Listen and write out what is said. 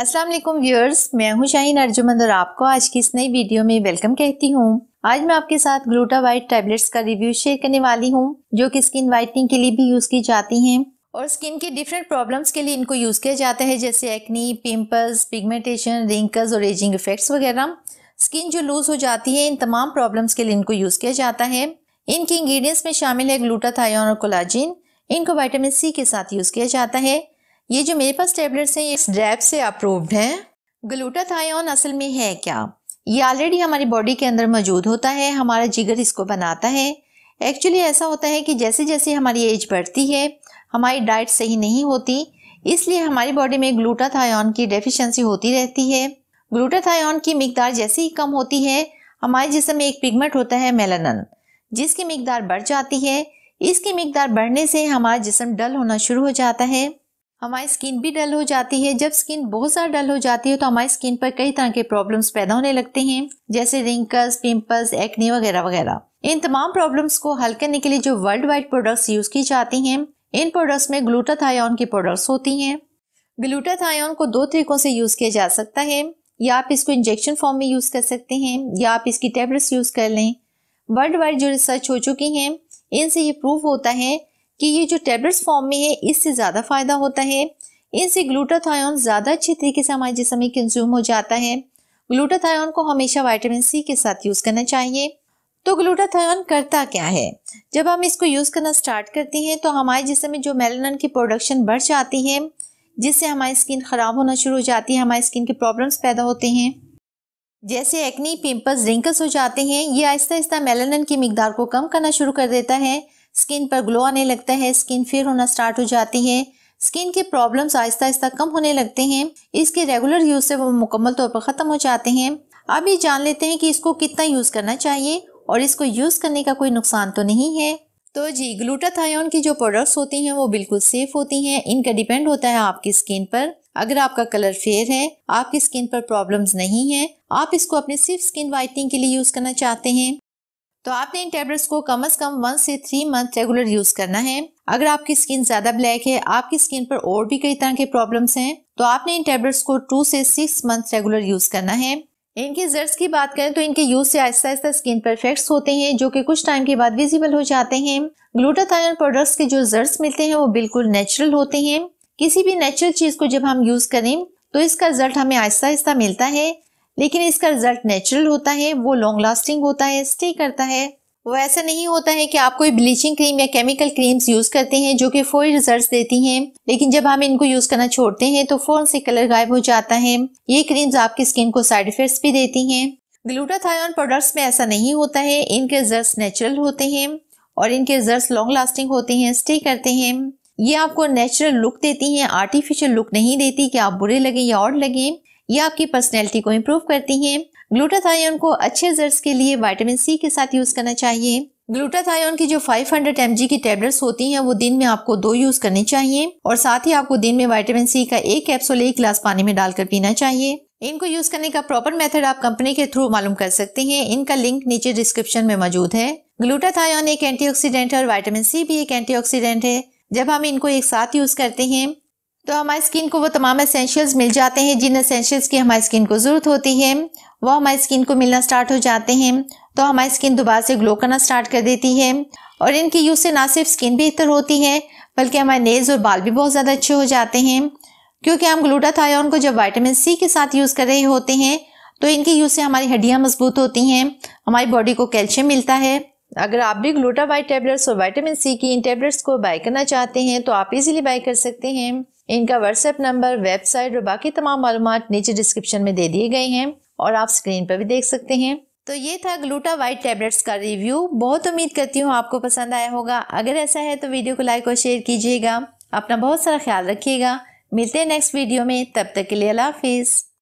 अस्सलाम वालेकुम व्यूअर्स मैं हूं शाहीन अर्जुमंद और आपको आज की इस नई वीडियो में वेलकम कहती हूं आज मैं आपके साथ ग्लूटा वाइट टैबलेट्स का रिव्यू शेयर करने वाली हूं जो कि स्किन वाइटनिंग के लिए भी यूज़ की जाती हैं और स्किन के डिफरेंट प्रॉब्लम्स के लिए इनको यूज़ किया जाता है जैसे एक्नी पिम्पल्स पिगमेंटेशन रिंकल्स और एजिंग इफेक्ट्स वगैरह स्किन जो लूज़ हो जाती है इन तमाम प्रॉब्लम्स के लिए इनको यूज़ किया जाता है इनके इंग्रेडिएंट्स में शामिल है ग्लूटाथायोन और कोलाजिन इनको विटामिन सी के साथ यूज़ किया जाता है ये जो मेरे पास टेबलेट्स हैं ये ड्रैप से अप्रूव्ड हैं ग्लूटाथायोन असल में है क्या ये ऑलरेडी हमारी बॉडी के अंदर मौजूद होता है हमारा जिगर इसको बनाता है एक्चुअली ऐसा होता है कि जैसे जैसे हमारी एज बढ़ती है हमारी डाइट सही नहीं होती इसलिए हमारी बॉडी में ग्लूटाथायोन की डेफिशिएंसी होती रहती है ग्लूटाथायोन की मकदार जैसे ही कम होती है हमारे जिसम में एक पिगमेंट होता है मेलानन जिसकी मकदार बढ़ जाती है इसकी मकदार बढ़ने से हमारा जिसम डल होना शुरू हो जाता है हमारी स्किन भी डल हो जाती है जब स्किन बहुत ज़्यादा डल हो जाती है तो हमारी स्किन पर कई तरह के प्रॉब्लम्स पैदा होने लगते हैं जैसे रिंकल्स पिंपल्स एक्ने वगैरह वगैरह इन तमाम प्रॉब्लम्स को हल करने के लिए जो वर्ल्ड वाइड प्रोडक्ट्स यूज़ की जाती हैं इन प्रोडक्ट्स में ग्लूटाथायोन की प्रोडक्ट्स होती हैं ग्लूटाथायोन को दो तरीकों से यूज़ किया जा सकता है या आप इसको इंजेक्शन फॉर्म में यूज़ कर सकते हैं या आप इसकी टेबलेट्स यूज़ कर लें वर्ल्ड वाइड जो रिसर्च हो चुकी हैं इनसे ये प्रूव होता है कि ये जो टेबलेट्स फॉर्म में है इससे ज़्यादा फ़ायदा होता है इनसे ग्लूटाथायोन ज़्यादा अच्छे तरीके से हमारे जिसम में कंज्यूम हो जाता है ग्लूटाथायोन को हमेशा वाइटामिन सी के साथ यूज़ करना चाहिए तो ग्लूटाथायोन करता क्या है जब हम इसको यूज़ करना स्टार्ट करते हैं तो हमारे जिसम में जो मेलानन की प्रोडक्शन बढ़ जाती है जिससे हमारी स्किन ख़राब होना शुरू हो जाती है हमारी स्किन के प्रॉब्लम्स पैदा होते हैं जैसे एक्नी पिंपल्स रिंकल्स हो जाते हैं ये आहिस्ता आहिस्ता मेलानन की मकदार को कम करना शुरू कर देता है स्किन पर ग्लो आने लगता है स्किन फेयर होना स्टार्ट हो जाती है स्किन के प्रॉब्लम्स आहिस्ता आहिस्ता कम होने लगते हैं इसके रेगुलर यूज़ से वो मुकम्मल तौर पर ख़त्म हो जाते हैं अब ये जान लेते हैं कि इसको कितना यूज़ करना चाहिए और इसको यूज़ करने का कोई नुकसान तो नहीं है तो जी ग्लूटाथायोन की जो प्रोडक्ट्स होती हैं वो बिल्कुल सेफ होती हैं इनका डिपेंड होता है आपकी स्किन पर अगर आपका कलर फेयर है आपकी स्किन पर प्रॉब्लम्स नहीं है आप इसको अपने सिर्फ स्किन वाइटनिंग के लिए यूज़ करना चाहते हैं तो आपने इन टेबलेट्स को कम अज कम वन से थ्री मंथ रेगुलर यूज करना है अगर आपकी स्किन ज्यादा ब्लैक है आपकी स्किन पर और भी कई तरह के प्रॉब्लम्स हैं तो आपने इन टेबलेट्स को टू से सिक्स मंथ रेगुलर यूज करना है इनके जर्स की बात करें तो इनके यूज से आहिस्ता आहिस्ता स्किन पर इफेक्ट्स होते हैं जो कि कुछ टाइम के बाद विजिबल हो जाते हैं ग्लूटाथायन प्रोडक्ट्स के जो जर्स मिलते हैं वो बिल्कुल नेचुरल होते हैं किसी भी नेचुरल चीज को जब हम यूज करें तो इसका रिजल्ट हमें आहिस्ता आहिस्ता मिलता है लेकिन इसका रिजल्ट नेचुरल होता है वो लॉन्ग लास्टिंग होता है स्टे करता है वो ऐसा नहीं होता है कि आप कोई ब्लीचिंग क्रीम या केमिकल क्रीम्स यूज करते हैं जो कि फोरी रिजल्ट देती हैं लेकिन जब हम इनको यूज करना छोड़ते हैं तो फोन से कलर गायब हो जाता है ये क्रीम्स आपकी स्किन को साइड इफेक्ट्स भी देती हैं ग्लूटाथायन प्रोडक्ट्स में ऐसा नहीं होता है इनके रिजल्ट नेचुरल होते हैं और इनके रिजल्ट लॉन्ग लास्टिंग होते हैं स्टे करते हैं ये आपको नेचुरल लुक देती है आर्टिफिशियल लुक नहीं देती कि आप बुरे लगें या और लगें ये आपकी पर्सनैलिटी को इम्प्रूव करती हैं ग्लूटाथायोन को अच्छे रिजल्ट के लिए वाइटामिन सी के साथ यूज़ करना चाहिए ग्लूटाथायोन की जो 500 हंड्रेड एम की टेबलेट्स होती हैं वो दिन में आपको दो यूज़ करने चाहिए और साथ ही आपको दिन में विटामिन सी का एक कैप्सूल एक गिलास पानी में डालकर पीना चाहिए इनको यूज़ करने का प्रॉपर मेथड आप कंपनी के थ्रू मालूम कर सकते हैं इनका लिंक नीचे डिस्क्रिप्शन में मौजूद है ग्लूटाथायोन एक एंटीऑक्सीडेंट है और वाइटामिन सी भी एक एंटीऑक्सीडेंट है जब हम इनको एक साथ यूज़ करते हैं तो हमारी स्किन को वो तमाम असेंशियल्स मिल जाते हैं जिन एसेंशियल्स की हमारी स्किन को ज़रूरत होती है वो हमारी स्किन को मिलना स्टार्ट हो जाते हैं तो हमारी स्किन दोबारा से ग्लो करना स्टार्ट कर देती है और इनके यूज़ से ना सिर्फ स्किन बेहतर होती है बल्कि हमारे नेल्स और बाल भी बहुत ज़्यादा अच्छे हो जाते हैं क्योंकि हम ग्लूटाथायोन को जब वाइटामिन सी के साथ यूज़ कर रहे होते हैं तो इनके यूज़ से हमारी हड्डियाँ मजबूत होती हैं हमारी बॉडी को कैल्शियम मिलता है अगर आप भी ग्लूटावाइट टेबलेट्स और वाइटामिन सी की इन टेबलेट्स को बाय करना चाहते हैं तो आप इजीली बाय कर सकते हैं इनका व्हाट्सएप नंबर वेबसाइट और बाकी तमाम मालूम नीचे डिस्क्रिप्शन में दे दिए गए हैं और आप स्क्रीन पर भी देख सकते हैं तो ये था ग्लूटा वाइट टैबलेट्स का रिव्यू बहुत उम्मीद करती हूँ आपको पसंद आया होगा अगर ऐसा है तो वीडियो को लाइक और शेयर कीजिएगा अपना बहुत सारा ख्याल रखिएगा मिलते हैं नेक्स्ट वीडियो में तब तक के लिए अला हाफिज़